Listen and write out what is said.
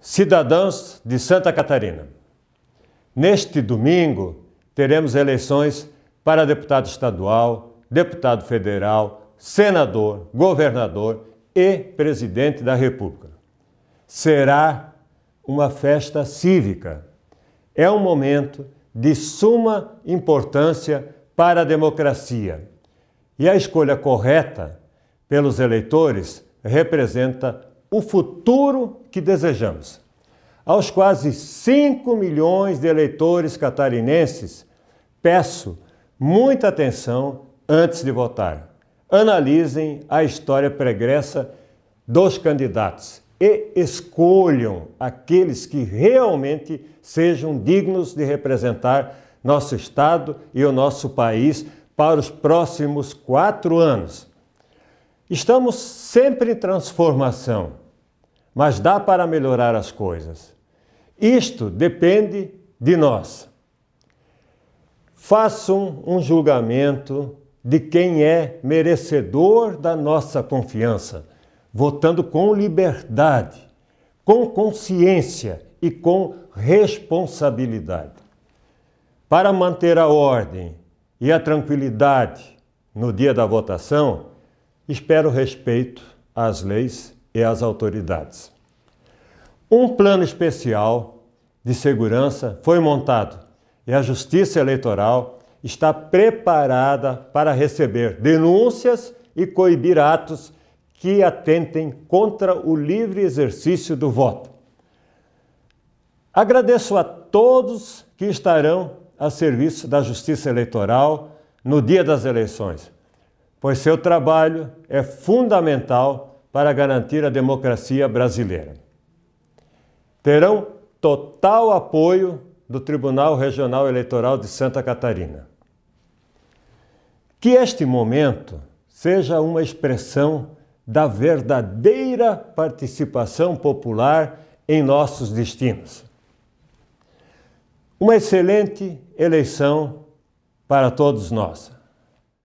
Cidadãos de Santa Catarina, neste domingo teremos eleições para deputado estadual, deputado federal, senador, governador e presidente da República. Será uma festa cívica. É um momento de suma importância para a democracia. E a escolha correta pelos eleitores representa o futuro que desejamos. Aos quase 5 milhões de eleitores catarinenses, peço muita atenção antes de votar. Analisem a história pregressa dos candidatos e escolham aqueles que realmente sejam dignos de representar nosso Estado e o nosso país para os próximos quatro anos. Estamos sempre em transformação, mas dá para melhorar as coisas. Isto depende de nós. Façam um julgamento de quem é merecedor da nossa confiança, votando com liberdade, com consciência e com responsabilidade. Para manter a ordem e a tranquilidade no dia da votação, espero respeito às leis e às autoridades. Um plano especial de segurança foi montado e a Justiça Eleitoral está preparada para receber denúncias e coibir atos que atentem contra o livre exercício do voto. Agradeço a todos que estarão a serviço da Justiça Eleitoral no dia das eleições pois seu trabalho é fundamental para garantir a democracia brasileira. Terão total apoio do Tribunal Regional Eleitoral de Santa Catarina. Que este momento seja uma expressão da verdadeira participação popular em nossos destinos. Uma excelente eleição para todos nós.